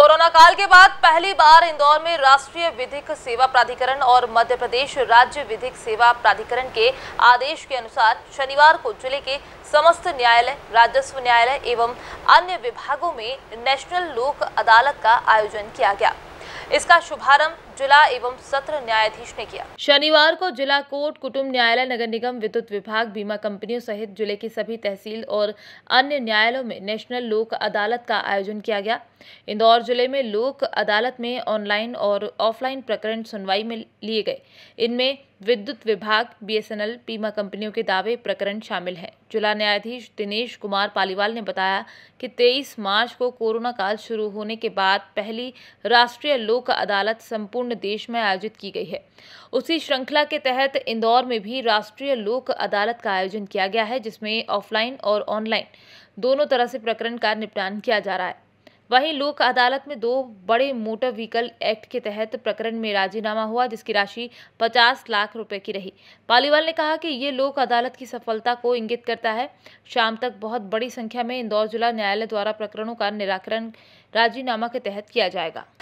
corona काल के बाद पहली बार इंदौर में राष्ट्रीय विधिक सेवा प्राधिकरण और मध्य प्रदेश राज्य विधिक सेवा प्राधिकरण के आदेश के अनुसार शनिवार को जिले के समस्त न्यायालय राजस्व न्यायालय एवं अन्य विभागों में नेशनल लोक अदालत का आयोजन किया गया इसका शुभारंभ जिला एवं सत्र न्यायाधीश ने किया शनिवार को जिला कोर्ट कुटुम्ब न्यायालय नगर निगम विद्युत विभाग बीमा कंपनियों सहित जिले की सभी तहसील और अन्य न्यायालयों में नेशनल लोक अदालत का आयोजन किया गया इंदौर जिले में लोक अदालत में ऑनलाइन और ऑफलाइन प्रकरण सुनवाई में लिए गए इनमें विद्युत विभाग बीएसएनएल बीमा कंपनियों के दावे प्रकरण शामिल हैं जिला न्यायाधीश दिनेश कुमार पालीवाल ने बताया कि 23 मार्च को कोरोना काल शुरू होने के बाद पहली राष्ट्रीय लोक लोक अदालत संपूर्ण देश में आयोजित की गई है उसी श्रृंखला के तहत इंदौर में भी राष्ट्रीय लोक अदालत का आयोजन किया गया है जिसमें ऑफलाइन और ऑनलाइन दोनों तरह से प्रकरण का निपटान किया जा रहा है वहीं लोक अदालत में दो बड़े मोटर व्हीकल एक्ट के तहत प्रकरण में राजीनामा हुआ जिसकी राशि 50 लाख रुपए की रही पालीवाल ने कहा कि ये लोक अदालत की सफलता को इंगित करता है शाम तक बहुत बड़ी संख्या में इंदौर जिला न्यायालय द्वारा प्रकरणों का निराकरण राजीनामा के तहत किया जाएगा